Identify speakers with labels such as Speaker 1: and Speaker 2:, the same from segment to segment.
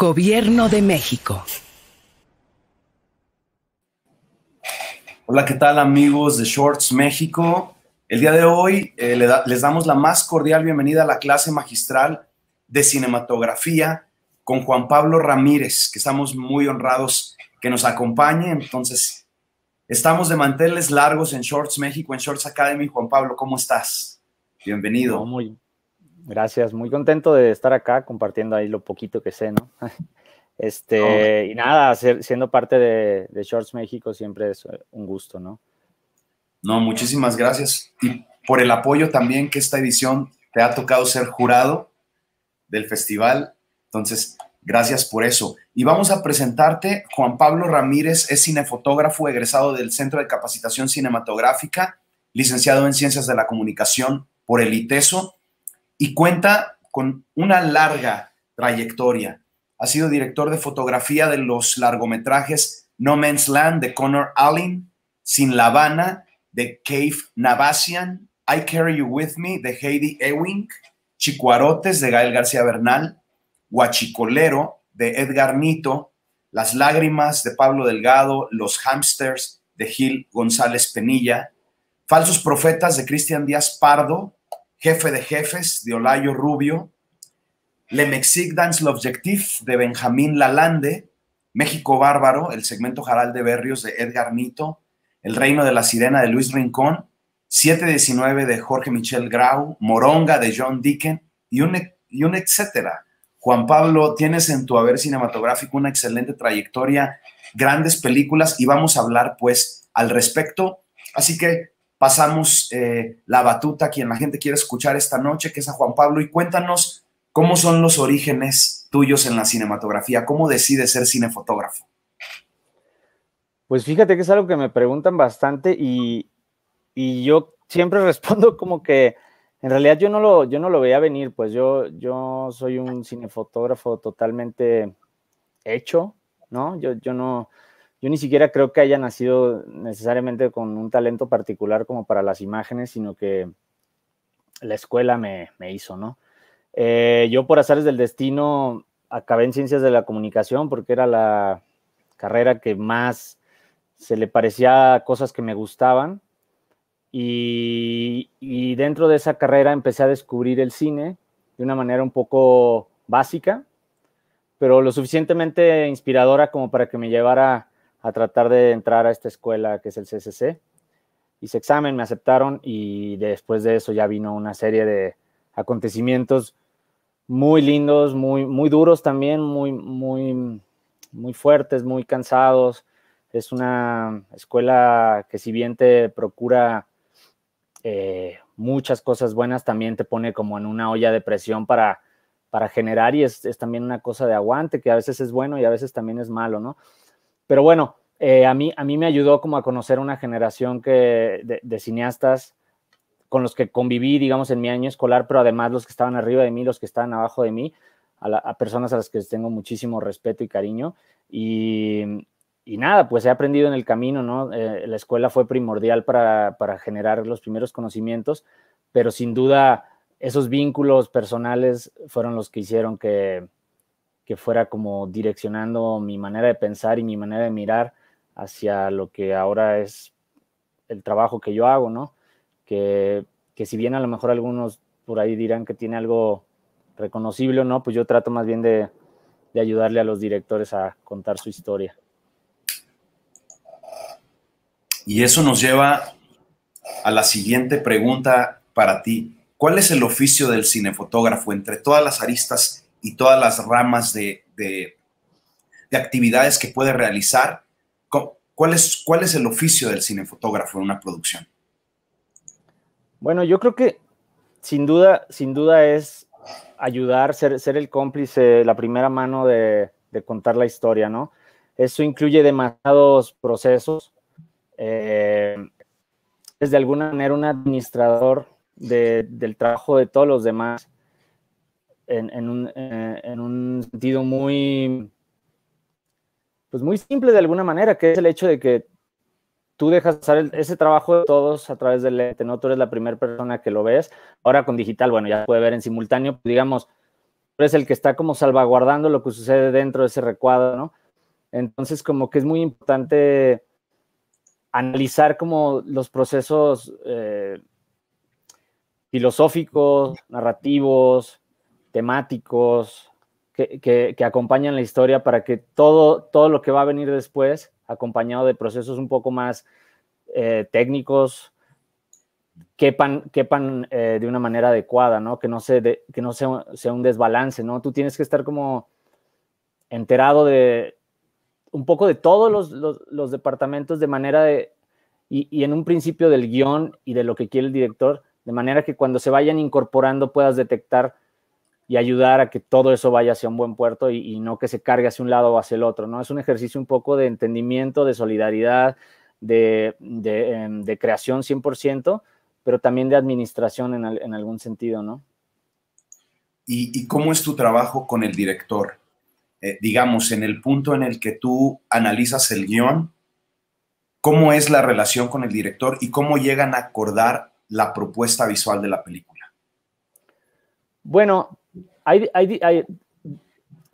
Speaker 1: Gobierno de México. Hola, ¿qué tal amigos de Shorts México? El día de hoy eh, les damos la más cordial bienvenida a la clase magistral de cinematografía con Juan Pablo Ramírez, que estamos muy honrados que nos acompañe. Entonces, estamos de manteles largos en Shorts México, en Shorts Academy. Juan
Speaker 2: Pablo, ¿cómo estás? Bienvenido. Muy, Gracias, muy contento de estar acá compartiendo ahí lo poquito que sé, ¿no? Este, y nada, siendo parte de, de, Shorts México siempre es eh, un gusto, ¿no?
Speaker 1: No, muchísimas gracias. Y por el apoyo también que esta edición te ha tocado ser jurado del festival. Entonces, gracias por eso. Y vamos a presentarte, Juan Pablo Ramírez es cinefotógrafo egresado del Centro de Capacitación Cinematográfica, licenciado en Ciencias de la Comunicación por el ITESO y cuenta con una larga trayectoria. Ha sido director de fotografía de los largometrajes No Man's Land de Connor Allen, Sin La Habana de Cave Navasian, I Carry You With Me de Heidi Ewing, Chicuarotes de Gael García Bernal, Huachicolero de Edgar Nito, Las Lágrimas de Pablo Delgado, Los Hamsters de Gil González Penilla, Falsos Profetas de Cristian Díaz Pardo, Jefe de Jefes de Olayo Rubio, Le Mexique Dance l'Objectif de Benjamín Lalande, México Bárbaro, el segmento Jaral de Berrios de Edgar Nito, El Reino de la Sirena de Luis Rincón, 719 de Jorge Michel Grau, Moronga de John Deacon y un, e-, y un etcétera. Juan Pablo, tienes en tu haber cinematográfico una excelente trayectoria, grandes películas y vamos a hablar pues al respecto. Así que pasamos eh, la batuta a quien la gente quiere escuchar esta noche, que es a Juan Pablo, y cuéntanos cómo son los orígenes tuyos en la cinematografía, cómo decides ser cinefotógrafo.
Speaker 2: Pues fíjate que es algo que me preguntan bastante y, yo siempre respondo como que en realidad yo no lo, yo no lo veía venir, pues yo, yo soy un cinefotógrafo totalmente hecho, ¿no? Yo, yo no, yo ni siquiera creo que haya nacido necesariamente con un talento particular como para las imágenes, sino que la escuela me, me hizo, ¿no? Eh, yo por azares del destino acabé en ciencias de la comunicación porque era la carrera que más se le parecía a cosas que me gustaban. y, dentro de esa carrera empecé a descubrir el cine de una manera un poco básica, pero lo suficientemente inspiradora como para que me llevara a tratar de entrar a esta escuela que es el CCC. Hice examen, me aceptaron y después de eso ya vino una serie de acontecimientos muy lindos, muy, muy duros también, muy, muy, muy fuertes, muy cansados. Es una escuela que si bien te procura eh, muchas cosas buenas, también te pone como en una olla de presión para, para generar y es, es también una cosa de aguante que a veces es bueno y a veces también es malo, ¿no? Pero bueno, eh, a, mí, a mí me ayudó como a conocer una generación de, cineastas con los que conviví, digamos, en mi año escolar, pero además los que estaban arriba de mí, los que estaban abajo de mí, a, personas a las que tengo muchísimo respeto y cariño. Y, nada, pues he aprendido en el camino, ¿no? Eh, la escuela fue primordial para, para generar los primeros conocimientos, pero sin duda esos vínculos personales fueron los que hicieron que, que fuera como direccionando mi manera de pensar y mi manera de mirar hacia lo que ahora es el trabajo que yo hago, ¿no? Que, si bien a lo mejor algunos por ahí dirán que tiene algo reconocible o no, pues yo trato más bien de, de ayudarle a los directores a contar su historia.
Speaker 1: Y eso nos lleva a la siguiente pregunta para ti. ¿Cuál es el oficio del cinefotógrafo entre todas las aristas y todas las ramas de, actividades que puede realizar. ¿Cuál es, ¿Cuál es el oficio del cinefotógrafo en una producción?
Speaker 2: Bueno, yo creo que sin duda, sin duda es ayudar, ser, el cómplice, la primera mano de, contar la historia, ¿no? Eso incluye demasiados procesos. Eh, es de alguna manera un administrador del trabajo de todos los demás. Eh, en, un, sentido muy, pues muy simple de alguna manera, que es el hecho de que tú dejas hacer ese trabajo de todos a través del lente, ¿no? Tú eres la primera persona que lo ves. Ahora con digital, bueno, ya se puede ver en simultáneo, digamos, tú eres el que está como salvaguardando lo que sucede dentro de ese recuadro, ¿no? Entonces, como que es muy importante analizar como los procesos eh, filosóficos, narrativos, temáticos que, que, acompañan la historia para que todo, todo lo que va a venir después, acompañado de procesos un poco más eh, técnicos, quepan, quepan eh, de una manera adecuada, ¿no? Que no, se que no sea, sea, un desbalance, ¿no? Tú tienes que estar como enterado de un poco de todos los, departamentos de manera de, y, y, en un principio del guión y de lo que quiere el director, de manera que cuando se vayan incorporando puedas detectar y ayudar a que todo eso vaya hacia un buen puerto y, no que se cargue hacia un lado o hacia el otro, ¿no? Es un ejercicio un poco de entendimiento, de solidaridad, de, em, creación 100%, pero también de administración en, algún sentido, ¿no?
Speaker 1: ¿Y, cómo es tu trabajo con el director? Eh, digamos, en el punto en el que tú analizas el guión, ¿cómo es la relación con el director y cómo llegan a acordar la propuesta visual de la película?
Speaker 2: Bueno, hay,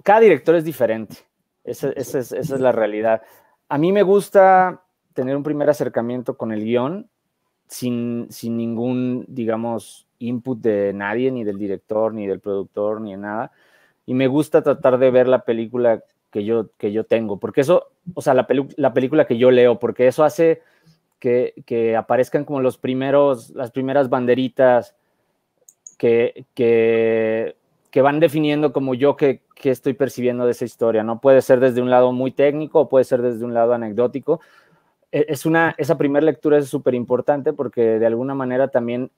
Speaker 2: cada director es diferente. Esa, es, la realidad. A mí me gusta tener un primer acercamiento con el guión sin, ningún, digamos, input de nadie, ni del director, ni del productor, ni de nada. Y me gusta tratar de ver la película que yo, que yo tengo, porque eso, o sea, la, película que yo leo, porque eso hace que, aparezcan como los primeros, las primeras banderitas que que van definiendo como yo que, estoy percibiendo de esa historia, ¿no? Puede ser desde un lado muy técnico o puede ser desde un lado anecdótico. E, es una, esa primera lectura es súper importante porque de alguna manera también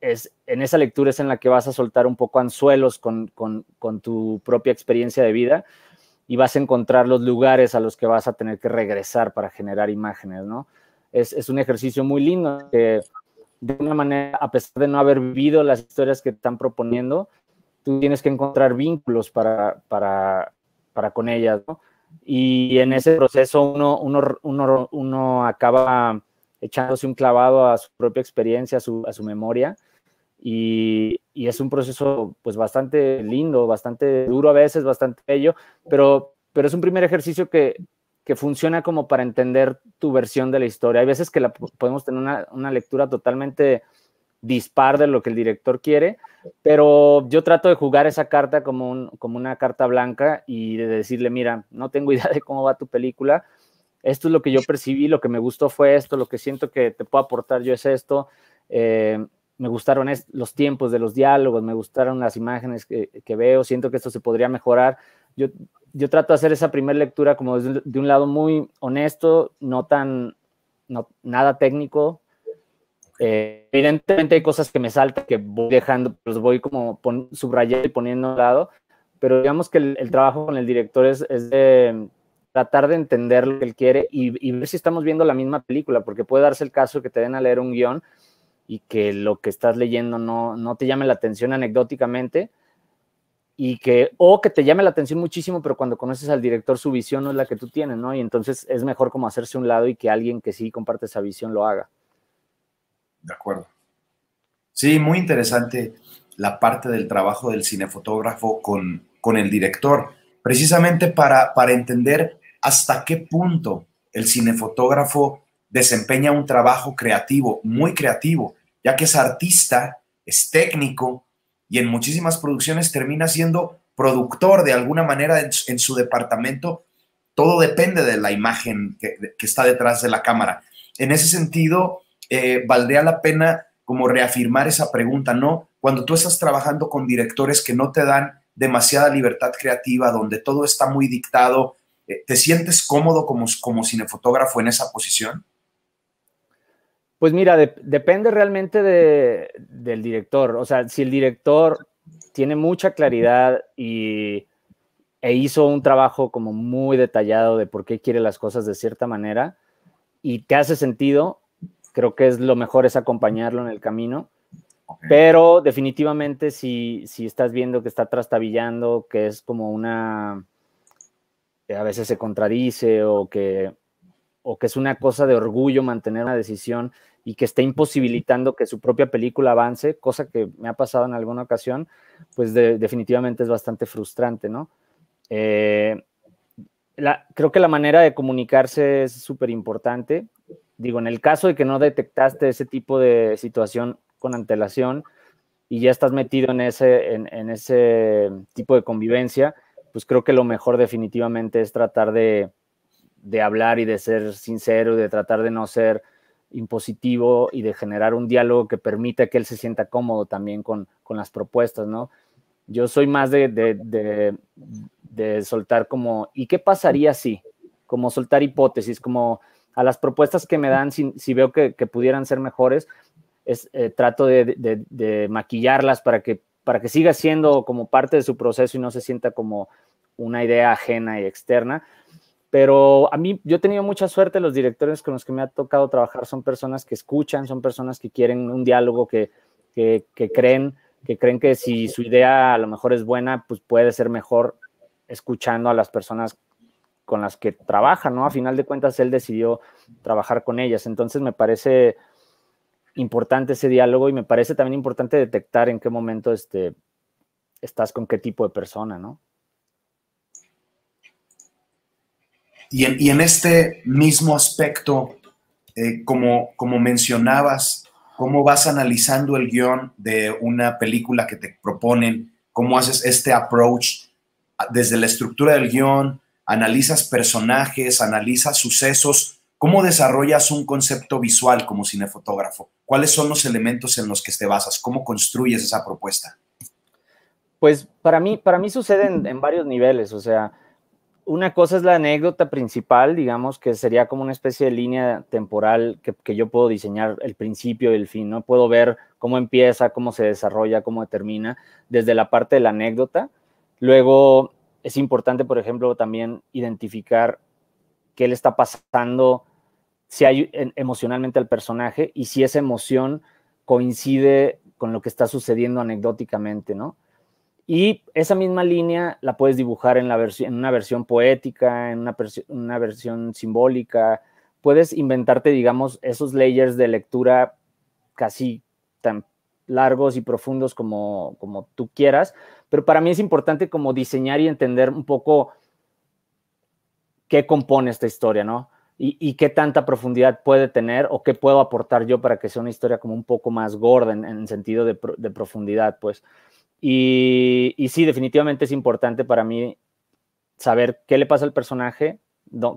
Speaker 2: es, en esa lectura es en la que vas a soltar un poco anzuelos con, con, tu propia experiencia de vida y vas a encontrar los lugares a los que vas a tener que regresar para generar imágenes, ¿no? Es, un ejercicio muy lindo que de una manera, a pesar de no haber vivido las historias que están proponiendo, tú tienes que encontrar vínculos para, para, para con ellas, Y en ese proceso uno, uno, acaba echándose un clavado a su propia experiencia, a su, memoria, y, es un proceso pues bastante lindo, bastante duro a veces, bastante bello, pero, pero es un primer ejercicio que, que funciona como para entender tu versión de la historia. Hay veces que la, podemos tener una lectura totalmente dispar de lo que el director quiere, pero yo trato de jugar esa carta como, como una carta blanca y de decirle, mira, no tengo idea de cómo va tu película, esto es lo que yo percibí, lo que me gustó fue esto, lo que siento que te puedo aportar yo es esto, eh, me gustaron los tiempos de los diálogos, me gustaron las imágenes que, veo, siento que esto se podría mejorar. Yo, yo trato de hacer esa primera lectura como de, un lado muy honesto, no tan, no, nada técnico, eh, evidentemente hay cosas que me saltan, que voy dejando, los pues voy como subrayando y poniendo a lado, pero digamos que el, trabajo con el director es, de mm, tratar de entender lo que él quiere y, ver si estamos viendo la misma película, porque puede darse el caso que te den a leer un guión y que lo que estás leyendo no, no te llame la atención anecdóticamente y que, o que te llame la atención muchísimo, pero cuando conoces al director su visión no es la que tú tienes, ¿no? Y entonces es mejor como hacerse un lado y que alguien que sí comparte esa visión lo haga.
Speaker 1: De acuerdo. Sí, muy interesante la parte del trabajo del cinefotógrafo con, con el director, precisamente para, para entender hasta qué punto el cinefotógrafo desempeña un trabajo creativo, muy creativo, ya que es artista, es técnico y en muchísimas producciones termina siendo productor de alguna manera en, su departamento. Todo depende de la imagen que, está detrás de la cámara. En ese sentido, eh, valdría la pena como reafirmar esa pregunta, ¿no? Cuando tú estás trabajando con directores que no te dan demasiada libertad creativa, donde todo está muy dictado, eh, ¿te sientes cómodo como, como cinefotógrafo en esa posición?
Speaker 2: Pues mira, depende realmente de, del director. O sea, si el director tiene mucha claridad y, e hizo un trabajo como muy detallado de por qué quiere las cosas de cierta manera y te hace sentido, creo que es lo mejor es acompañarlo en el camino. Pero definitivamente si, estás viendo que está trastabillando, que es como una, que a veces se contradice o que, o que es una cosa de orgullo mantener una decisión y que está imposibilitando que su propia película avance, cosa que me ha pasado en alguna ocasión, pues definitivamente es bastante frustrante, ¿no? Eh, creo que la manera de comunicarse es súper importante digo, en el caso de que no detectaste ese tipo de situación con antelación y ya estás metido en ese, en, ese tipo de convivencia, pues creo que lo mejor definitivamente es tratar de, de hablar y de ser sincero, de tratar de no ser impositivo y de generar un diálogo que permita que él se sienta cómodo también con, con las propuestas, ¿no? Yo soy más de, de, de, de soltar como, ¿y qué pasaría si? Como soltar hipótesis, como, a las propuestas que me dan, si, veo que, pudieran ser mejores, es, eh, trato de, maquillarlas para que, para que siga siendo como parte de su proceso y no se sienta como una idea ajena y externa. Pero a mí, yo he tenido mucha suerte, los directores con los que me ha tocado trabajar son personas que escuchan, son personas que quieren un diálogo, que, creen que creen que si su idea a lo mejor es buena, pues puede ser mejor escuchando a las personas con las que trabaja, ¿no? A final de cuentas, él decidió trabajar con ellas. Entonces, me parece importante ese diálogo y me parece también importante detectar en qué momento este, estás con qué tipo de persona, ¿no? Y en,
Speaker 1: este mismo aspecto, eh, como, como mencionabas, cómo vas analizando el guión de una película que te proponen, cómo haces este approach desde la estructura del guión, analizas personajes, analizas sucesos. ¿Cómo desarrollas un concepto visual como cinefotógrafo? ¿Cuáles son los elementos en los que te basas? ¿Cómo construyes esa propuesta?
Speaker 2: Pues para mí, para mí sucede en, varios niveles. O sea, una cosa es la anécdota principal, digamos, que sería como una especie de línea temporal que, que, yo puedo diseñar el principio y el fin, ¿no? Puedo ver cómo empieza, cómo se desarrolla, cómo termina, desde la parte de la anécdota. Luego, es importante, por ejemplo, también identificar qué le está pasando si hay emocionalmente al personaje y si esa emoción coincide con lo que está sucediendo anecdóticamente, ¿no? Y esa misma línea la puedes dibujar en, la en una versión poética, en una, una, versión simbólica. Puedes inventarte, digamos, esos layers de lectura casi tan largos y profundos como, como tú quieras, pero para mí es importante como diseñar y entender un poco qué compone esta historia, ¿no? Y, qué tanta profundidad puede tener o qué puedo aportar yo para que sea una historia como un poco más gorda en, sentido de, profundidad, pues. Y, y, sí, definitivamente es importante para mí saber qué le pasa al personaje,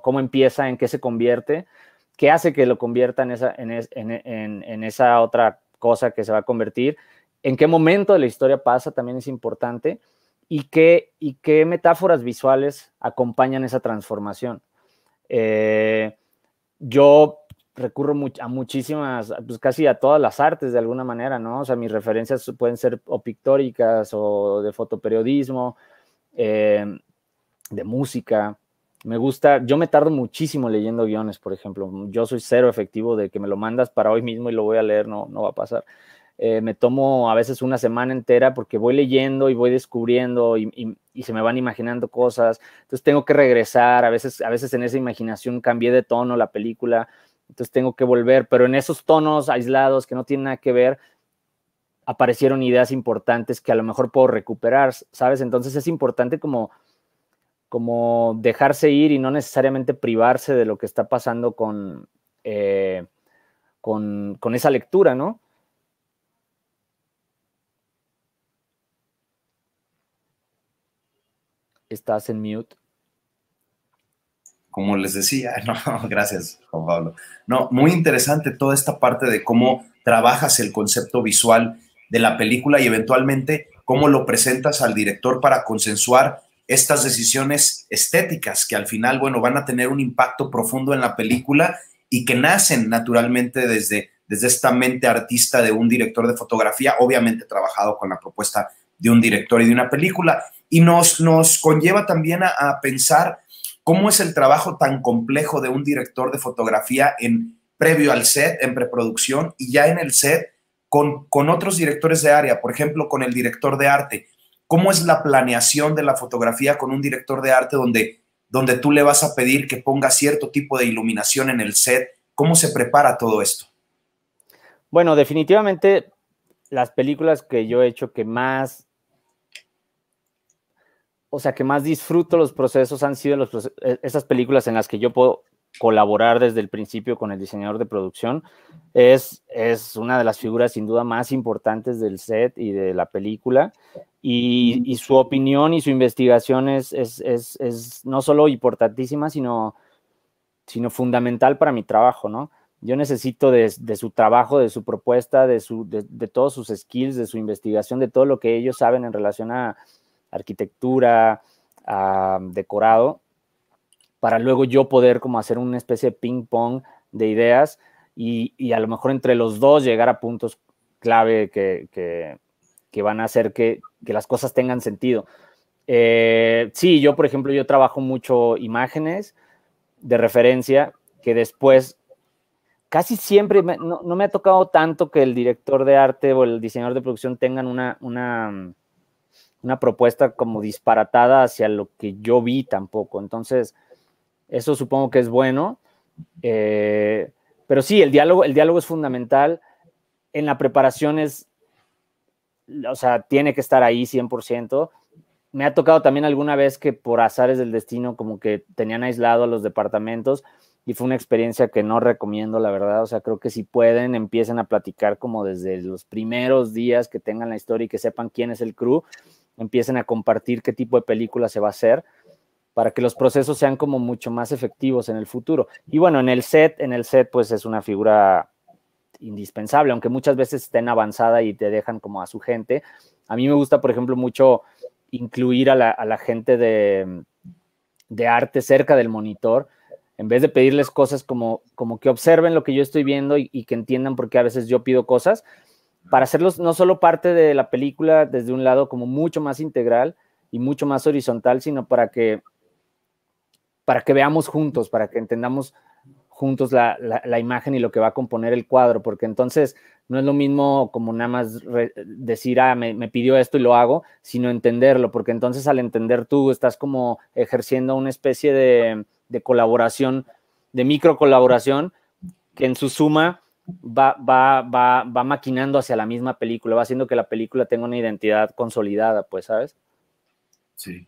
Speaker 2: cómo empieza, en qué se convierte, qué hace que lo convierta en esa, en, en esa otra cosa que se va a convertir, en qué momento de la historia pasa también es importante y qué, y qué metáforas visuales acompañan esa transformación. Eh, yo recurro a muchísimas, pues casi a todas las artes de alguna manera, ¿no? O sea, mis referencias pueden ser o pictóricas o de fotoperiodismo, eh, de música, me gusta, yo me tardo muchísimo leyendo guiones, por ejemplo. Yo soy cero efectivo de que me lo mandas para hoy mismo y lo voy a leer, no, no va a pasar. Eh, me tomo a veces una semana entera porque voy leyendo y voy descubriendo y, se me van imaginando cosas. Entonces tengo que regresar, a veces, a veces en esa imaginación cambié de tono la película, entonces tengo que volver, pero en esos tonos aislados que no tienen nada que ver, aparecieron ideas importantes que a lo mejor puedo recuperar, ¿sabes? Entonces es importante como como dejarse ir y no necesariamente privarse de lo que está pasando con, eh, con, esa lectura, ¿no? Estás en mute. Como les decía, no, gracias,
Speaker 1: Juan Pablo. No, muy interesante toda esta parte de cómo trabajas el concepto visual de la película y eventualmente cómo lo presentas al director para consensuar estas decisiones estéticas que al final, bueno, van a tener un impacto profundo en la película y que nacen naturalmente desde, desde esta mente artista de un director de fotografía, obviamente trabajado con la propuesta de un director y de una película. Y nos, nos conlleva también a, pensar cómo es el trabajo tan complejo de un director de fotografía en previo al set, en preproducción y ya en el set con, con otros directores de área, por ejemplo, con el director de arte ¿Cómo es la planeación de la fotografía con un director de arte donde, donde tú le vas a pedir que ponga cierto tipo de iluminación en el set? ¿Cómo se prepara todo esto?
Speaker 2: Bueno, definitivamente las películas que yo he hecho que más, o sea, que más disfruto los procesos han sido eh, esas películas en las que yo puedo colaborar desde el principio con el diseñador de producción. Es, es una de las figuras sin duda más importantes del set y de la película y, su opinión y su investigación es, es, es, es no solo importantísima, sino, sino fundamental para mi trabajo, ¿no? Yo necesito de, su trabajo, de su propuesta, de, su, de, todos sus skills, de su investigación, de todo lo que ellos saben en relación a arquitectura, a decorado, para luego yo poder como hacer una especie de ping-pong de ideas y, y, a lo mejor entre los dos llegar a puntos clave que, que, que van a hacer que, que las cosas tengan sentido. Eh, sí, yo, por ejemplo, yo trabajo mucho imágenes de referencia que después casi siempre, no, me ha tocado tanto que el director de arte o el diseñador de producción tengan una, una, una propuesta como disparatada hacia lo que yo vi tampoco. Entonces, eso supongo que es bueno. Eh, pero sí, el diálogo, el diálogo es fundamental. En la preparación es o sea, tiene que estar ahí 100%. Me ha tocado también alguna vez que por azares del destino como que tenían aislado a los departamentos y fue una experiencia que no recomiendo, la verdad. O sea, creo que si pueden, empiecen a platicar como desde los primeros días que tengan la historia y que sepan quién es el crew, empiecen a compartir qué tipo de película se va a hacer para que los procesos sean como mucho más efectivos en el futuro. Y bueno, en el set, en el set pues es una figura indispensable, aunque muchas veces estén avanzada y te dejan como a su gente. A mí me gusta, por ejemplo, mucho incluir a la, gente de, arte cerca del monitor, en vez de pedirles cosas como, como que observen lo que yo estoy viendo y, que entiendan por qué a veces yo pido cosas, para hacerlos no solo parte de la película desde un lado como mucho más integral y mucho más horizontal, sino para que para que veamos juntos, para que entendamos juntos la, la, imagen y lo que va a componer el cuadro, porque entonces no es lo mismo como nada más decir, ah, me, pidió esto y lo hago, sino entenderlo, porque entonces al entender tú estás como ejerciendo una especie de, colaboración, de micro colaboración, que en su suma va, va, va, va maquinando hacia la misma película, va haciendo que la película tenga una identidad consolidada, pues, ¿sabes? Sí,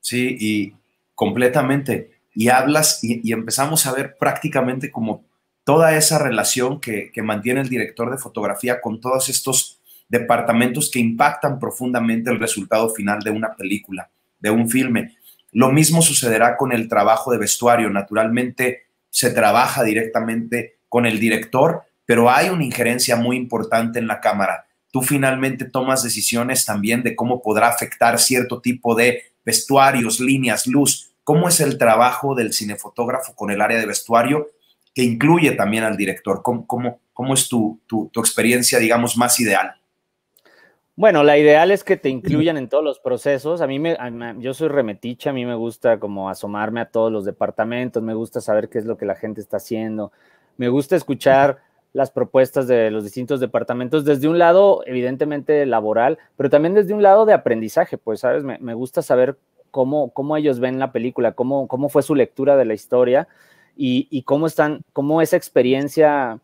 Speaker 1: sí, y completamente y hablas y, empezamos a ver prácticamente como toda esa relación que, que mantiene el director de fotografía con todos estos departamentos que impactan profundamente el resultado final de una película, de un filme. Lo mismo sucederá con el trabajo de vestuario. Naturalmente se trabaja directamente con el director, pero hay una injerencia muy importante en la cámara. Tú finalmente tomas decisiones también de cómo podrá afectar cierto tipo de vestuarios, líneas, luz, cómo es el trabajo del cinefotógrafo con el área de vestuario, que incluye también al director. ¿Cómo, cómo es tu, experiencia, digamos, más ideal?
Speaker 2: Bueno, la ideal es que te incluyan en todos los procesos. A mí me, yo soy remeticha. a mí me gusta como asomarme a todos los departamentos, me gusta saber qué es lo que la gente está haciendo, me gusta escuchar las propuestas de los distintos departamentos desde un lado, evidentemente, laboral, pero también desde un lado de aprendizaje, pues, ¿sabes? Me, me gusta saber cómo, cómo ellos ven la película, cómo, cómo fue su lectura de la historia y, y cómo están, cómo esa experiencia,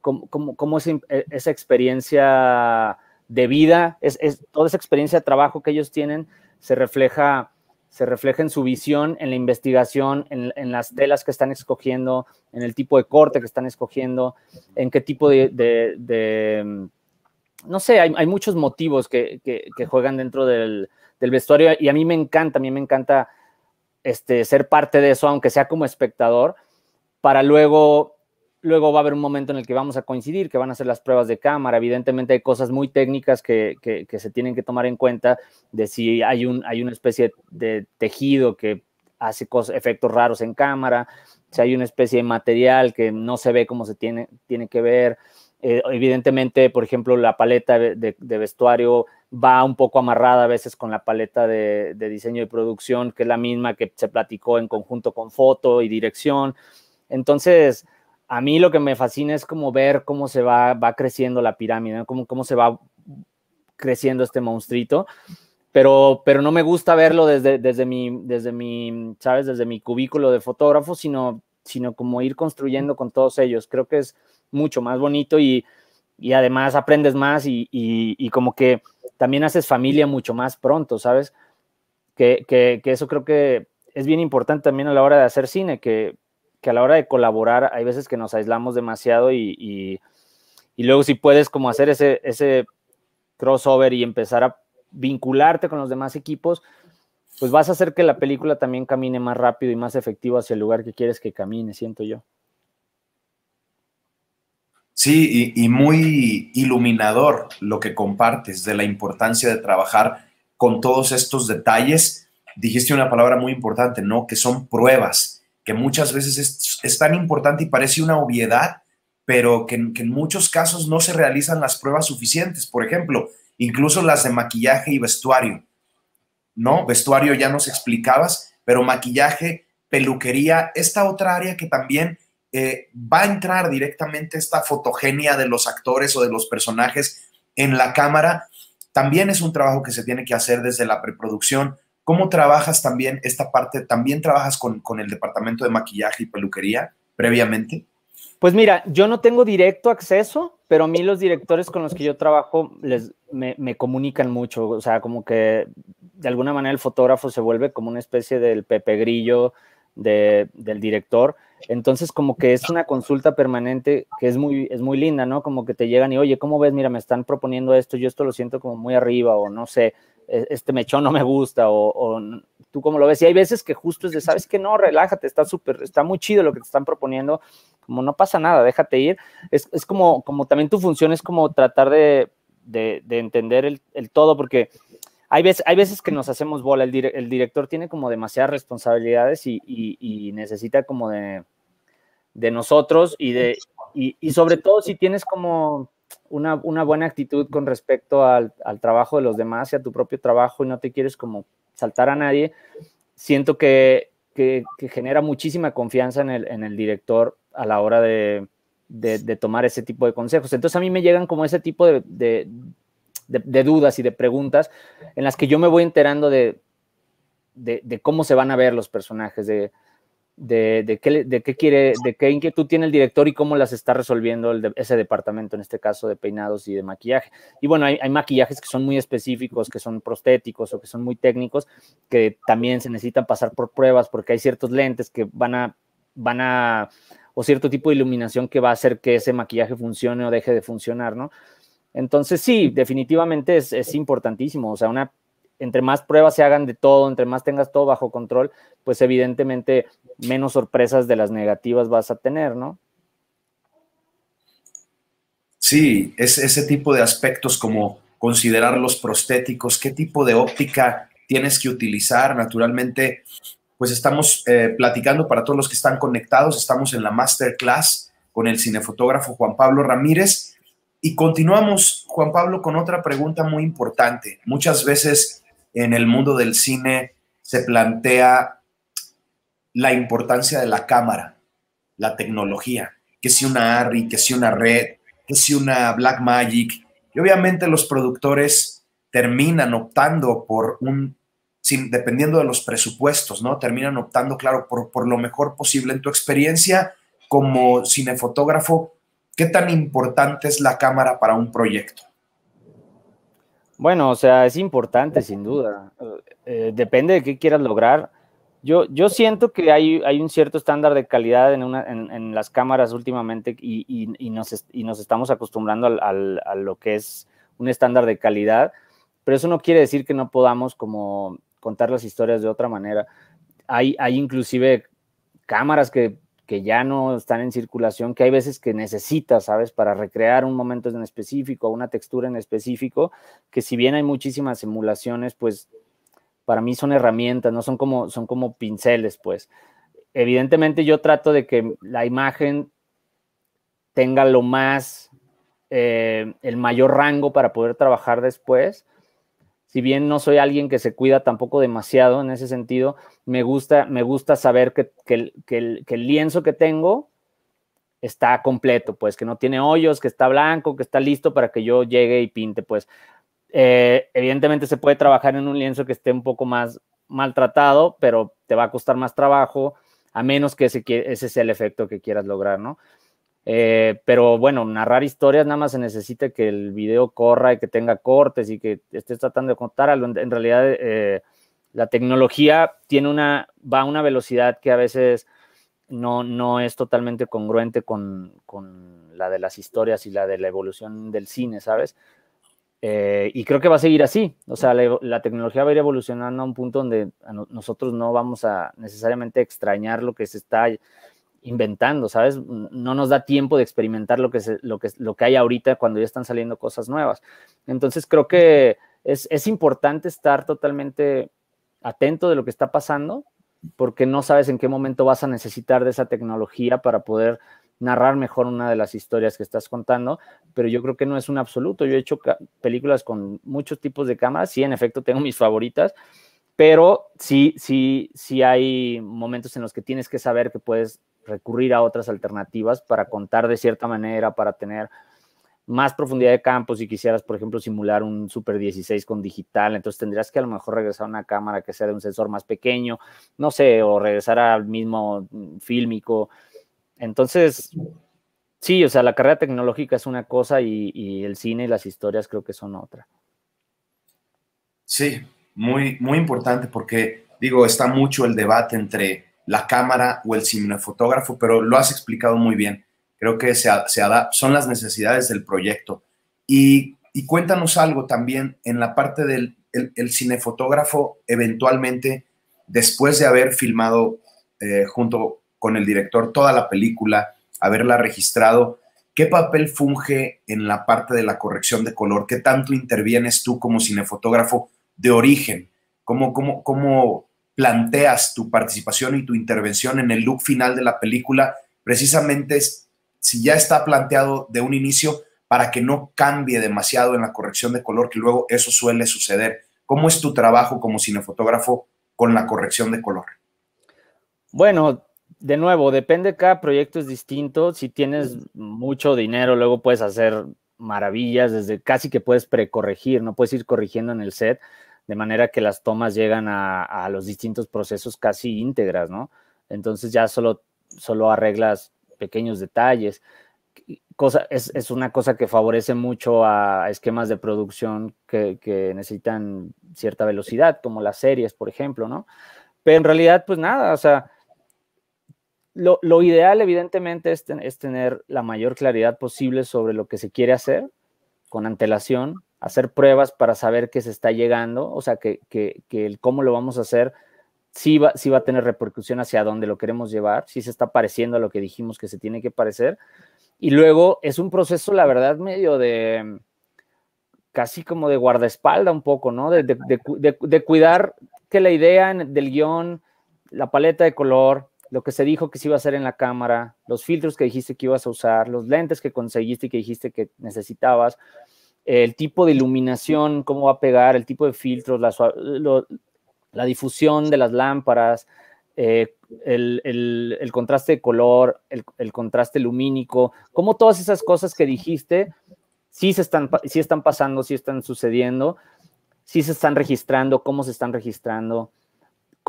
Speaker 2: cómo, cómo, cómo eh, esa experiencia de vida, es, es, toda esa experiencia de trabajo que ellos tienen se refleja, se refleja en su visión, en la investigación, en, en, las telas que están escogiendo, en el tipo de corte que están escogiendo, en qué tipo de... de, no sé, hay, hay, muchos motivos que, que juegan dentro del, del vestuario y a mí me encanta, a mí me encanta este, ser parte de eso, aunque sea como espectador, para luego, luego va a haber un momento en el que vamos a coincidir, que van a hacer las pruebas de cámara, evidentemente hay cosas muy técnicas que, se tienen que tomar en cuenta, de si hay, un, hay una especie de tejido que hace efectos raros en cámara, si hay una especie de material que no se ve como se tiene, tiene que ver, eh, evidentemente, por ejemplo, la paleta de, vestuario va un poco amarrada a veces con la paleta de, diseño y producción, que es la misma que se platicó en conjunto con foto y dirección. Entonces, a mí lo que me fascina es como ver cómo se va, va creciendo la pirámide, cómo, se va creciendo este monstruito, pero, pero no me gusta verlo desde, desde, mi, desde, mi, ¿sabes? desde mi cubículo de fotógrafo, sino, sino como ir construyendo con todos ellos. Creo que es mucho más bonito y, y además aprendes más y, y, como que también haces familia mucho más pronto, ¿sabes? Que, que, eso creo que es bien importante también a la hora de hacer cine, que, que a la hora de colaborar hay veces que nos aislamos demasiado y, luego si puedes como hacer ese, ese crossover y empezar a vincularte con los demás equipos, pues vas a hacer que la película también camine más rápido y más efectivo hacia el lugar que quieres que camine, siento yo.
Speaker 1: Sí, y, muy iluminador lo que compartes de la importancia de trabajar con todos estos detalles. Dijiste una palabra muy importante, ¿no? Que son pruebas, que muchas veces es, tan importante y parece una obviedad, pero que en muchos casos no se realizan las pruebas suficientes. Por ejemplo, incluso las de maquillaje y vestuario, ¿no? Vestuario ya nos explicabas, pero maquillaje, peluquería, esta otra área que también eh, va a entrar directamente esta fotogenia de los actores o de los personajes en la cámara. También es un trabajo que se tiene que hacer desde la preproducción. ¿Cómo trabajas también esta parte? ¿También trabajas con, el departamento de maquillaje y peluquería previamente?
Speaker 2: Pues mira, yo no tengo directo acceso, pero a mí los directores con los que yo trabajo les, me, comunican mucho. O sea, como que de alguna manera el fotógrafo se vuelve como una especie del Pepe Grillo del director entonces, como que es una consulta permanente que es muy, es muy linda, ¿no? Como que te llegan y, oye, ¿cómo ves? Mira, me están proponiendo esto, yo esto lo siento como muy arriba, o no sé, e, este mechón no me gusta, o, tú cómo lo ves. Y hay veces que justo es de, ¿sabes que No, relájate, está súper, está muy chido lo que te están proponiendo, como no pasa nada, déjate ir. Es, como, como también tu función es como tratar de, de, entender el todo, porque hay veces, que nos hacemos bola, el, director tiene como demasiadas responsabilidades y, necesita como de, nosotros y de y, sobre todo si tienes como una, buena actitud con respecto al, trabajo de los demás y a tu propio trabajo y no te quieres como saltar a nadie, siento que, genera muchísima confianza en el, director a la hora de, tomar ese tipo de consejos. Entonces a mí me llegan como ese tipo de, de, dudas y de preguntas en las que yo me voy enterando de, de, cómo se van a ver los personajes, de, qué, de qué quiere, de qué inquietud tiene el director y cómo las está resolviendo ese departamento, en este caso de peinados y de maquillaje. Y bueno, hay, maquillajes que son muy específicos, que son prostéticos o que son muy técnicos, que también se necesitan pasar por pruebas porque hay ciertos lentes que van a, van a o cierto tipo de iluminación que va a hacer que ese maquillaje funcione o deje de funcionar, ¿no? Entonces sí, definitivamente es, es importantísimo, o sea, una entre más pruebas se hagan de todo, entre más tengas todo bajo control, pues evidentemente menos sorpresas de las negativas vas a tener, ¿no?
Speaker 1: Sí, es ese tipo de aspectos como considerar los prostéticos, qué tipo de óptica tienes que utilizar. Naturalmente, pues estamos eh, platicando para todos los que están conectados, estamos en la masterclass con el cinefotógrafo Juan Pablo Ramírez y continuamos, Juan Pablo, con otra pregunta muy importante. Muchas veces en el mundo del cine se plantea la importancia de la cámara, la tecnología, que si una ARRI, que si una red, que si una Black Magic. Y obviamente los productores terminan optando por un, dependiendo de los presupuestos, ¿no? Terminan optando, claro, por, por lo mejor posible. En tu experiencia como cinefotógrafo, ¿Qué tan importante es la cámara para un proyecto?
Speaker 2: Bueno, o sea, es importante sin duda. Eh, depende de qué quieras lograr. Yo, yo siento que hay, hay un cierto estándar de calidad en, las cámaras últimamente y, nos, nos, estamos acostumbrando a lo que es un estándar de calidad, pero eso no quiere decir que no podamos como contar las historias de otra manera. Hay, hay inclusive cámaras que que ya no están en circulación, que hay veces que necesitas, ¿sabes? Para recrear un momento en específico, una textura en específico, que si bien hay muchísimas simulaciones, pues para mí son herramientas, no son como, son como pinceles, pues. Evidentemente yo trato de que la imagen tenga lo más, eh, el mayor rango para poder trabajar después, si bien no soy alguien que se cuida tampoco demasiado en ese sentido, me gusta, me gusta saber que, el, lienzo que tengo está completo, pues que no tiene hoyos, que está blanco, que está listo para que yo llegue y pinte, pues. Eh, evidentemente se puede trabajar en un lienzo que esté un poco más maltratado, pero te va a costar más trabajo, a menos que ese, ese sea el efecto que quieras lograr, ¿no? Eh, pero bueno, narrar historias nada más se necesita que el video corra y que tenga cortes y que estés tratando de contar algo. En realidad, eh, la tecnología tiene una, va a una velocidad que a veces no, no es totalmente congruente con, con la de las historias y la de la evolución del cine, ¿sabes? Eh, y creo que va a seguir así. O sea, la, la, tecnología va a ir evolucionando a un punto donde nosotros no vamos a necesariamente extrañar lo que se está inventando, ¿sabes? No nos da tiempo de experimentar lo que, lo que, lo que hay ahorita cuando ya están saliendo cosas nuevas. Entonces creo que es, importante estar totalmente atento de lo que está pasando porque no sabes en qué momento vas a necesitar de esa tecnología para poder narrar mejor una de las historias que estás contando, pero yo creo que no es un absoluto. Yo he hecho películas con muchos tipos de cámaras, sí, en efecto tengo mis favoritas, pero sí, sí, sí hay momentos en los que tienes que saber que puedes recurrir a otras alternativas para contar de cierta manera, para tener más profundidad de campo, si quisieras, por ejemplo, simular un Super 16 con digital, entonces tendrías que a lo mejor regresar a una cámara que sea de un sensor más pequeño, no sé, o regresar al mismo fílmico. Entonces, sí, o sea, la carrera tecnológica es una cosa y, y el cine y las historias creo que son otra.
Speaker 1: Sí, muy, muy importante porque, digo, está mucho el debate entre la cámara o el cinefotógrafo, pero lo has explicado muy bien. Creo que se, son las necesidades del proyecto. Y, cuéntanos algo también en la parte del cinefotógrafo, eventualmente, después de haber filmado eh, junto con el director toda la película, haberla registrado, ¿qué papel funge en la parte de la corrección de color? ¿Qué tanto intervienes tú como cinefotógrafo de origen? ¿Cómo, cómo, cómo planteas tu participación y tu intervención en el look final de la película, precisamente si ya está planteado de un inicio para que no cambie demasiado en la corrección de color, que luego eso suele suceder. ¿Cómo es tu trabajo como cinefotógrafo con la corrección de
Speaker 2: color? Bueno, de nuevo, depende, cada proyecto es distinto. Si tienes mucho dinero, luego puedes hacer maravillas, desde casi que puedes precorregir, no puedes ir corrigiendo en el set de manera que las tomas llegan a, los distintos procesos casi íntegras, ¿no? Entonces ya solo, solo arreglas pequeños detalles. Cosa, es, es, una cosa que favorece mucho a esquemas de producción que, necesitan cierta velocidad, como las series, por ejemplo, ¿no? Pero en realidad, pues nada, o sea, lo, ideal evidentemente es tener la mayor claridad posible sobre lo que se quiere hacer con antelación, hacer pruebas para saber qué se está llegando, o sea, que, el cómo lo vamos a hacer si va, va a tener repercusión hacia dónde lo queremos llevar, si se está pareciendo a lo que dijimos que se tiene que parecer. Y luego es un proceso, la verdad, medio de casi como de guardaespalda un poco, ¿no? De, de cuidar que la idea del guión, la paleta de color, lo que se dijo que se iba a hacer en la cámara, los filtros que dijiste que ibas a usar, los lentes que conseguiste y que dijiste que necesitabas, el tipo de iluminación, cómo va a pegar, el tipo de filtros, la, difusión de las lámparas, eh, el, contraste de color, el, contraste lumínico, cómo todas esas cosas que dijiste, sí, se están, sí están pasando, si están sucediendo, sí se están registrando, cómo se están registrando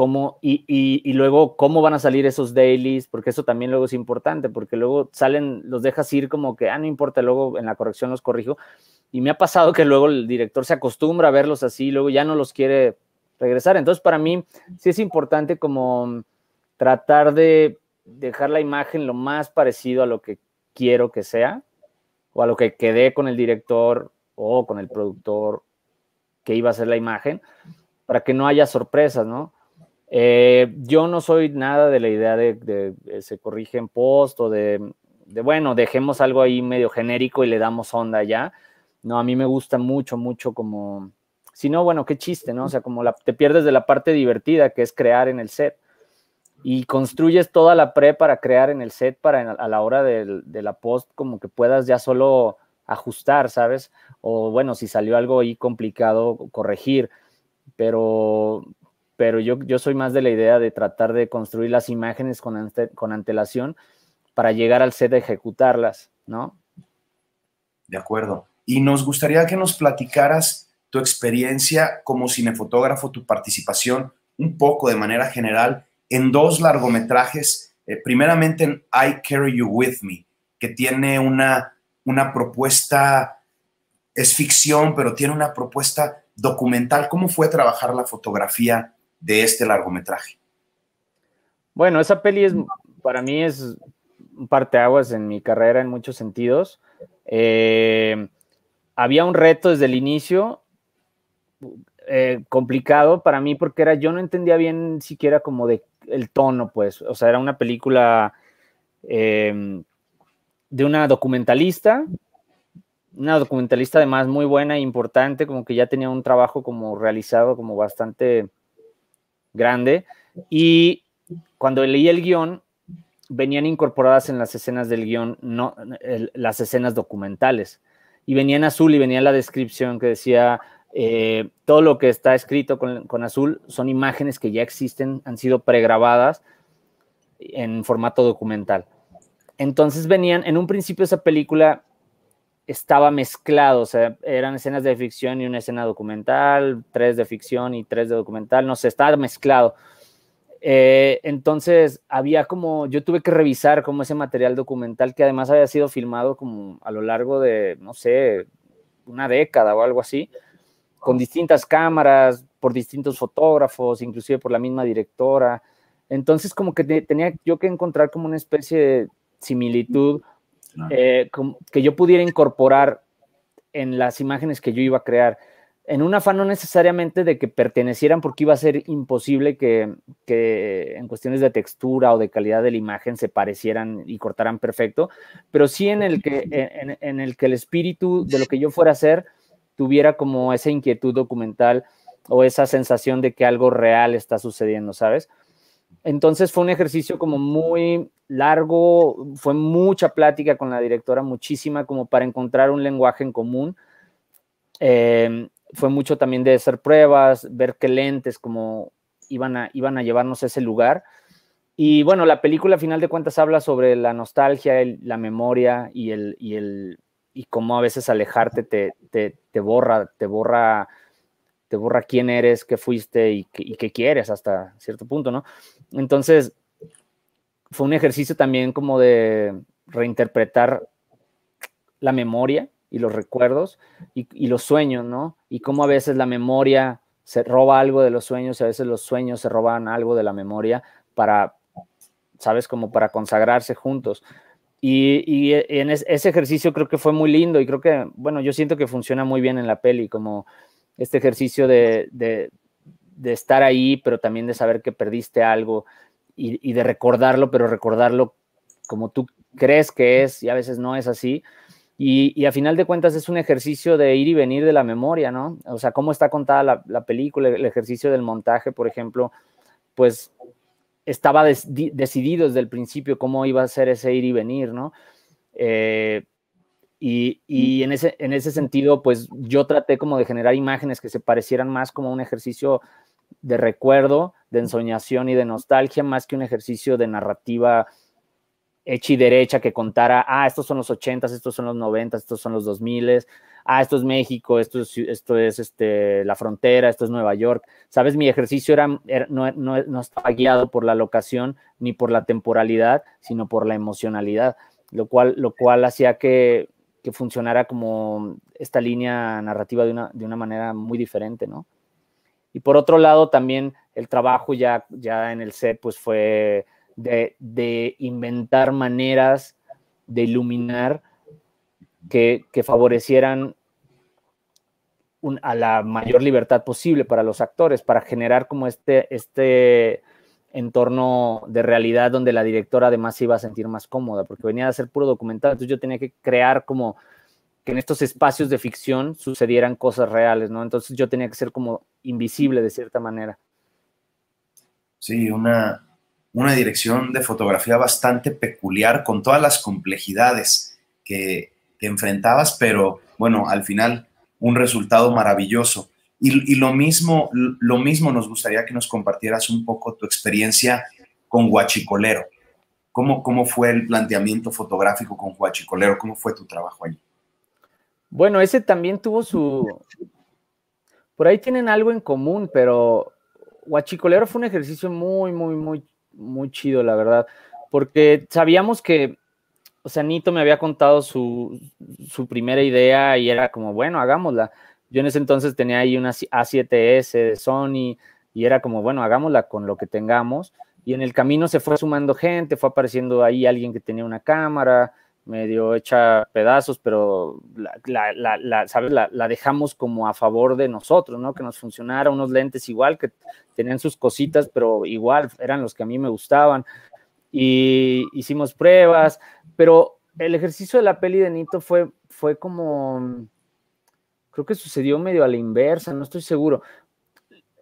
Speaker 2: cómo, y, luego cómo van a salir esos dailies, porque eso también luego es importante, porque luego salen, los dejas ir como que, ah, no importa, luego en la corrección los corrijo. Y me ha pasado que luego el director se acostumbra a verlos así, luego ya no los quiere regresar. Entonces, para mí sí es importante como tratar de dejar la imagen lo más parecido a lo que quiero que sea, o a lo que quedé con el director o con el productor que iba a ser la imagen, para que no haya sorpresas, ¿no? Eh, yo no soy nada de la idea de, eh, se corrige en post o de, bueno, dejemos algo ahí medio genérico y le damos onda ya. No, a mí me gusta mucho, mucho como, si no, bueno, qué chiste, ¿no? O sea, como te pierdes de la parte divertida que es crear en el set y construyes toda la pre para crear en el set para a la hora de la post como que puedas ya solo ajustar, ¿sabes? O bueno, si salió algo ahí complicado, corregir pero, pero yo, yo soy más de la idea de tratar de construir las imágenes con, con antelación para llegar al set de ejecutarlas, ¿no? De acuerdo.
Speaker 1: Y nos gustaría que nos platicaras tu experiencia como cinefotógrafo, tu participación un poco de manera general en dos largometrajes, eh, primeramente en I Carry You With Me, que tiene una, una propuesta, es ficción, pero tiene una propuesta documental. ¿Cómo fue trabajar la fotografía de este largometraje?
Speaker 2: Bueno, esa peli es, para mí es un parteaguas en mi carrera en muchos sentidos. Eh, había un reto desde el inicio eh, complicado para mí porque era, yo no entendía bien siquiera como de el tono, pues, o sea, era una película em, de una documentalista, una documentalista además muy buena e importante, como que ya tenía un trabajo como realizado, como bastante grande. Y cuando leí el guión, venían incorporadas en las escenas del guión, no, las escenas documentales. Y venía azul y venía la descripción que decía, eh, todo lo que está escrito con, con, azul son imágenes que ya existen, han sido pregrabadas en formato documental. Entonces venían, en un principio esa película estaba mezclado, o sea, eran escenas de ficción y una escena documental, tres de ficción y tres de documental, no sé, estaba mezclado. Eh, entonces, había como, yo tuve que revisar como ese material documental que además había sido filmado como a lo largo de, no sé, una década o algo así, con distintas cámaras, por distintos fotógrafos, inclusive por la misma directora. Entonces, como que tenía yo que encontrar como una especie de similitud eh, que yo pudiera incorporar en las imágenes que yo iba a crear, en un afán no necesariamente de que pertenecieran, porque iba a ser imposible que, en cuestiones de textura o de calidad de la imagen se parecieran y cortaran perfecto, pero sí en el que, en el, que el espíritu de lo que yo fuera a hacer tuviera como esa inquietud documental o esa sensación de que algo real está sucediendo, ¿sabes? Entonces fue un ejercicio como muy largo, fue mucha plática con la directora, muchísima, como para encontrar un lenguaje en común. Em, fue mucho también de hacer pruebas, ver qué lentes como iban a, iban a llevarnos a ese lugar. Y bueno, la película al final de cuentas habla sobre la nostalgia, la memoria y el, y el cómo a veces alejarte te, borra, te borra, te borra quién eres, qué fuiste y qué, y qué quieres hasta cierto punto, ¿no? Entonces, fue un ejercicio también como de reinterpretar la memoria y los recuerdos y, los sueños, ¿no? Y cómo a veces la memoria se roba algo de los sueños y a veces los sueños se roban algo de la memoria para, ¿sabes? Como para consagrarse juntos. Y, e, en ese ejercicio creo que fue muy lindo y creo que, bueno, yo siento que funciona muy bien en la peli, como este ejercicio de de estar ahí, pero también de saber que perdiste algo y, de recordarlo, pero recordarlo como tú crees que es y a veces no es así. Y, a final de cuentas es un ejercicio de ir y venir de la memoria, ¿no? O sea, cómo está contada la, película, el ejercicio del montaje, por ejemplo, pues estaba decidido desde el principio cómo iba a ser ese ir y venir, ¿no? Eh, y, en, ese, en ese sentido, pues yo traté como de generar imágenes que se parecieran más como un ejercicio de recuerdo, de ensoñación y de nostalgia, más que un ejercicio de narrativa hecha y derecha que contara, ah, estos son los ochentas, estos son los noventas, estos son los dos miles, ah, esto es México, esto es, esto es este, la frontera, esto es Nueva York. Sabes, mi ejercicio era, no, no, no, estaba guiado por la locación ni por la temporalidad, sino por la emocionalidad, lo cual, lo cual hacía que, que funcionara como esta línea narrativa de una, de una manera muy diferente, ¿no? Y por otro lado, también el trabajo ya, ya en el set, pues fue de, inventar maneras de iluminar que, favorecieran a la mayor libertad posible para los actores, para generar como este, este entorno de realidad donde la directora además se iba a sentir más cómoda, porque venía a ser puro documental, entonces yo tenía que crear como que en estos espacios de ficción sucedieran cosas reales, ¿no? Entonces yo tenía que ser como invisible de cierta manera.
Speaker 1: Sí, una, una dirección de fotografía bastante peculiar con todas las complejidades que, enfrentabas, pero bueno, al final un resultado maravilloso. Y, lo, mismo, lo mismo nos gustaría que nos compartieras un poco tu experiencia con Huachicolero. ¿Cómo, ¿Cómo fue el planteamiento fotográfico con Huachicolero? ¿Cómo fue tu trabajo allí?
Speaker 2: Bueno, ese también tuvo su... Por ahí tienen algo en común, pero Huachicolero fue un ejercicio muy, muy, muy, muy chido, la verdad, porque sabíamos que, o sea, Nito me había contado su, su primera idea y era como, bueno, hagámosla. Yo en ese entonces tenía ahí una A7S de Sony y era como, bueno, hagámosla con lo que tengamos. Y en el camino se fue sumando gente, fue apareciendo ahí alguien que tenía una cámara, medio hecha pedazos, pero la, dejamos como a favor de nosotros, ¿no? Que nos funcionara unos lentes igual, que tenían sus cositas, pero igual eran los que a mí me gustaban. Y hicimos pruebas, pero el ejercicio de la peli de Nito fue, fue como, creo que sucedió medio a la inversa, no estoy seguro.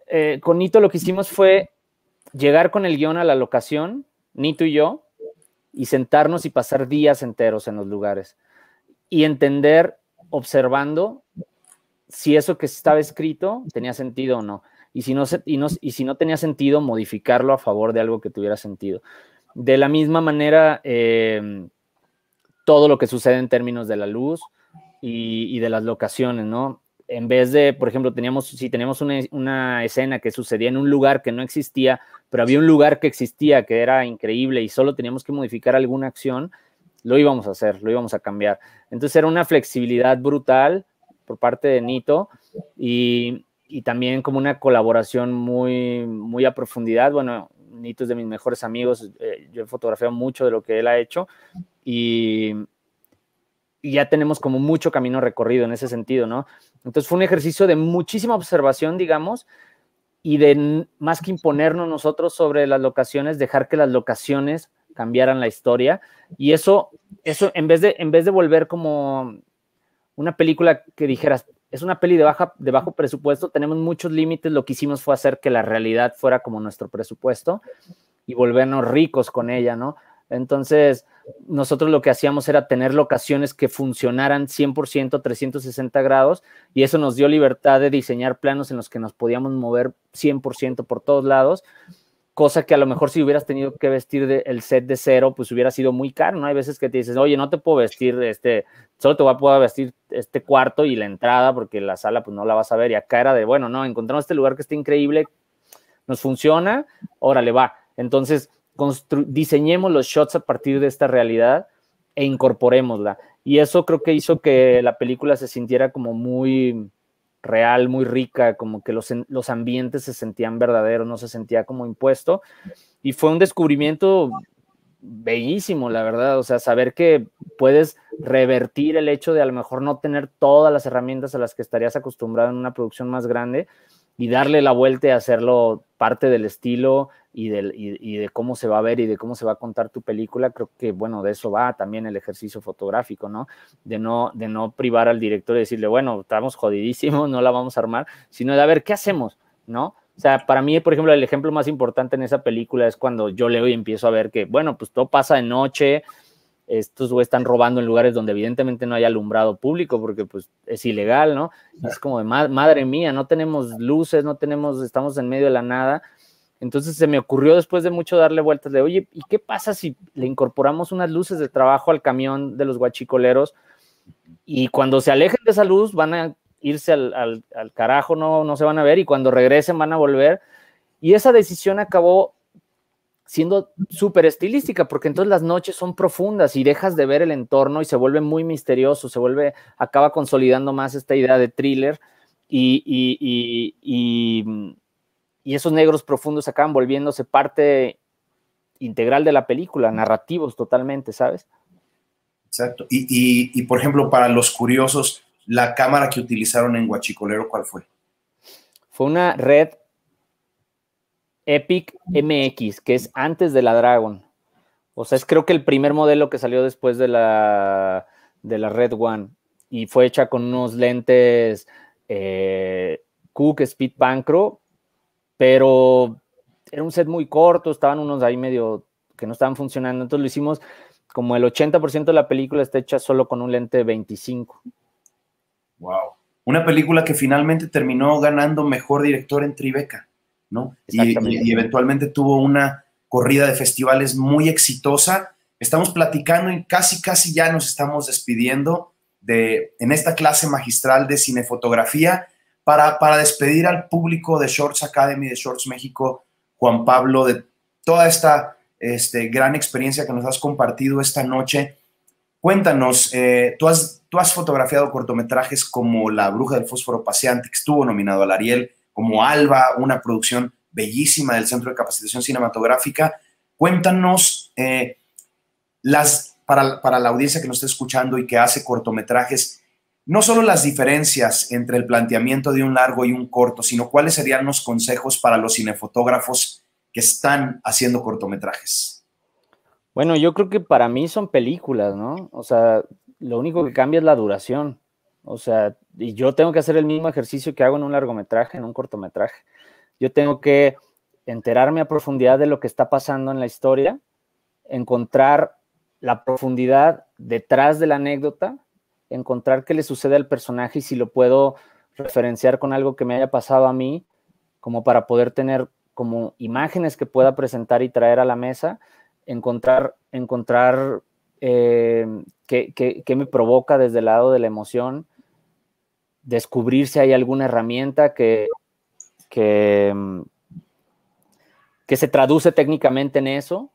Speaker 2: Eh, con Nito lo que hicimos fue llegar con el guión a la locación, Nito y yo, y sentarnos y pasar días enteros en los lugares y entender observando si eso que estaba escrito tenía sentido o no. Y si no, y, si no tenía sentido, modificarlo a favor de algo que tuviera sentido. De la misma manera, em, todo lo que sucede en términos de la luz y de las locaciones, ¿no? en vez de, por ejemplo, teníamos, si teníamos una, escena que sucedía en un lugar que no existía, pero había un lugar que existía, que era increíble y solo teníamos que modificar alguna acción, lo íbamos a hacer, lo íbamos a cambiar. Entonces era una flexibilidad brutal por parte de Nito y, también como una colaboración muy, muy a profundidad. Bueno, Nito es de mis mejores amigos, eh, yo he fotografiado mucho de lo que él ha hecho y y ya tenemos como mucho camino recorrido en ese sentido, ¿no? Entonces fue un ejercicio de muchísima observación, digamos, y de más que imponernos nosotros sobre las locaciones, dejar que las locaciones cambiaran la historia. Y eso, eso en, vez de, en vez de volver como una película que dijeras, es una peli de, baja, de bajo presupuesto, tenemos muchos límites, lo que hicimos fue hacer que la realidad fuera como nuestro presupuesto y volvernos ricos con ella, ¿no? Entonces, nosotros lo que hacíamos era tener locaciones que funcionaran 100%, 360 grados, y eso nos dio libertad de diseñar planos en los que nos podíamos mover 100% por todos lados, cosa que a lo mejor si hubieras tenido que vestir el set de cero, pues hubiera sido muy caro, ¿no? Hay veces que te dices, oye, no te puedo vestir, este, solo te voy a poder vestir este cuarto y la entrada, porque la sala pues no la vas a ver, y acá era de, bueno, no, encontramos este lugar que está increíble, nos funciona, órale, va. Entonces, diseñemos los shots a partir de esta realidad e incorporémosla. Y eso creo que hizo que la película se sintiera como muy real, muy rica, como que los, los ambientes se sentían verdaderos, no se sentía como impuesto. Y fue un descubrimiento bellísimo, la verdad, o sea, saber que puedes revertir el hecho de a lo mejor no tener todas las herramientas a las que estarías acostumbrado en una producción más grande y darle la vuelta y hacerlo parte del estilo y, del, de cómo se va a ver y de cómo se va a contar tu película, creo que, bueno, de eso va también el ejercicio fotográfico, ¿no? De no, de no privar al director y decirle, bueno, estamos jodidísimos, no la vamos a armar, sino de a ver, ¿qué hacemos? ¿No? O sea, para mí, por ejemplo, el ejemplo más importante en esa película es cuando yo leo y empiezo a ver que, bueno, pues todo pasa de noche, estos güeyes están robando en lugares donde evidentemente no hay alumbrado público porque pues es ilegal, ¿no? Es como de madre mía, no tenemos luces, no tenemos, estamos en medio de la nada. Entonces se me ocurrió después de mucho darle vueltas de, oye, ¿y qué pasa si le incorporamos unas luces de trabajo al camión de los guachicoleros? Y cuando se alejen de esa luz van a irse al, carajo, no, no se van a ver y cuando regresen van a volver. Y esa decisión acabó siendo súper estilística, porque entonces las noches son profundas y dejas de ver el entorno y se vuelve muy misterioso, se vuelve, acaba consolidando más esta idea de thriller y, mm, esos negros profundos acaban volviéndose parte integral de la película, narrativos totalmente, ¿sabes? Exacto.
Speaker 1: Y, por ejemplo, para los curiosos, la cámara que utilizaron en Guachicolero, ¿cuál fue?
Speaker 2: Fue una red Epic MX, que es antes de la Dragon. O sea, es creo que el primer modelo que salió después de la, de la Red One y fue hecha con unos lentes eh, Cook Speed Pancro, pero era un set muy corto, estaban unos ahí medio que no estaban funcionando, entonces lo hicimos como el 80% de la película está hecha solo con un lente 25. Wow.
Speaker 1: Una película que finalmente terminó ganando mejor director en Tribeca. Y, eventualmente tuvo una corrida de festivales muy exitosa. Estamos platicando y casi, casi ya nos estamos despidiendo de, en esta clase magistral de cinefotografía para, despedir al público de Shorts Academy, de Shorts México, Juan Pablo, de toda esta este, gran experiencia que nos has compartido esta noche. Cuéntanos, eh, ¿tú, has, tú has fotografiado cortometrajes como La Bruja del Fósforo Paseante, que estuvo nominado al Ariel, como Alba, una producción bellísima del Centro de Capacitación Cinematográfica. Cuéntanos eh, las, para, para, la audiencia que nos está escuchando y que hace cortometrajes, no solo las diferencias entre el planteamiento de un largo y un corto, sino cuáles serían los consejos para los cinefotógrafos que están haciendo cortometrajes.
Speaker 2: Bueno, yo creo que para mí son películas, ¿no? O sea, lo único que cambia es la duración. O sea, y yo tengo que hacer el mismo ejercicio que hago en un largometraje, en un cortometraje. Yo tengo que enterarme a profundidad de lo que está pasando en la historia, encontrar la profundidad detrás de la anécdota, encontrar qué le sucede al personaje y si lo puedo referenciar con algo que me haya pasado a mí, como para poder tener como imágenes que pueda presentar y traer a la mesa, encontrar, encontrar eh, qué, me provoca desde el lado de la emoción, descubrir si hay alguna herramienta que, que, mm, se traduce técnicamente en eso,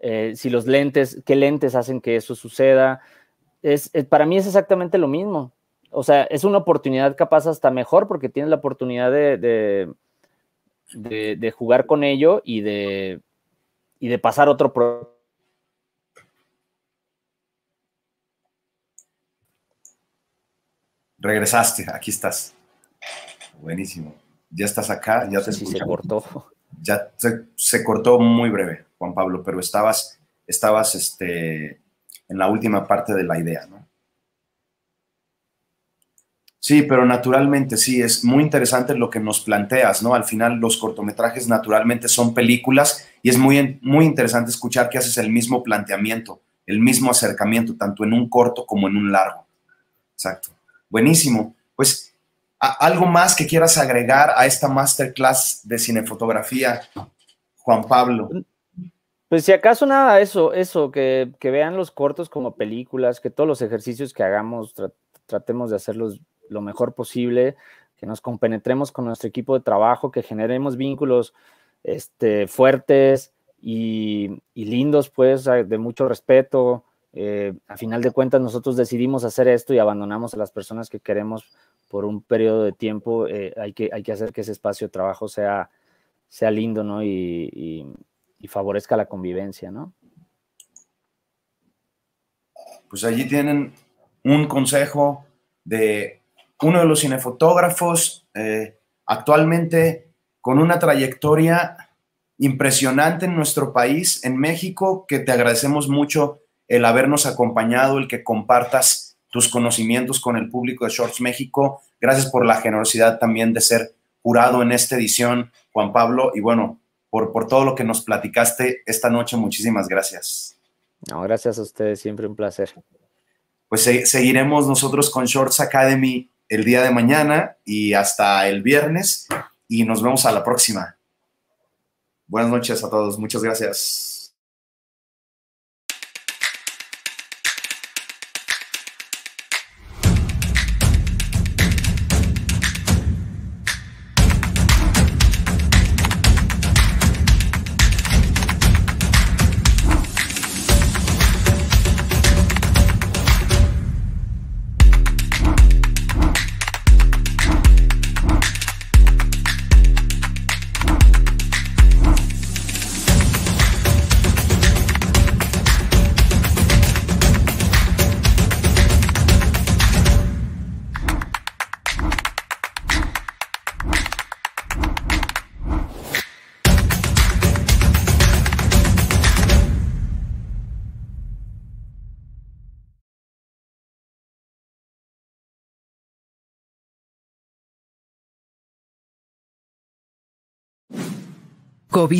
Speaker 2: eh, si los lentes, qué lentes hacen que eso suceda. Es, eh, para mí es exactamente lo mismo. O sea, es una oportunidad capaz hasta mejor porque tienes la oportunidad de, de, jugar con ello y de, y de pasar otro proyecto
Speaker 1: Regresaste, aquí estás. Buenísimo. Ya estás acá, ya te Se cortó. Ya se cortó muy breve, Juan Pablo, pero estabas, estabas este, en la última parte de la idea, ¿no? Sí, pero naturalmente, sí, es muy interesante lo que nos planteas, ¿no? Al final los cortometrajes naturalmente son películas y es muy, muy interesante escuchar que haces el mismo planteamiento, el mismo acercamiento, tanto en un corto como en un largo. Exacto. Buenísimo. Pues, ¿algo más que quieras agregar a esta masterclass de cinefotografía, Juan
Speaker 2: Pablo? Pues si acaso nada, eso, eso, que, vean los cortos como películas, que todos los ejercicios que hagamos tratemos de hacerlos lo mejor posible, que nos compenetremos con nuestro equipo de trabajo, que generemos vínculos este, fuertes y, y lindos, pues, de mucho respeto, eh, a final de cuentas, nosotros decidimos hacer esto y abandonamos a las personas que queremos por un periodo de tiempo. Eh, hay, que, hay que hacer que ese espacio de trabajo sea, sea lindo, ¿no? Y, favorezca la convivencia, ¿no?
Speaker 1: Pues allí tienen un consejo de uno de los cinefotógrafos eh, actualmente con una trayectoria impresionante en nuestro país, en México, que te agradecemos mucho el habernos acompañado, el que compartas tus conocimientos con el público de Shorts México. Gracias por la generosidad también de ser jurado en esta edición, Juan Pablo, y bueno, por, por todo lo que nos platicaste esta noche, muchísimas gracias.
Speaker 2: No, gracias a ustedes, siempre un placer.
Speaker 1: Pues seguiremos nosotros con Shorts Academy el día de mañana y hasta el viernes y nos vemos a la próxima. Buenas noches a todos, muchas gracias. COVID-19.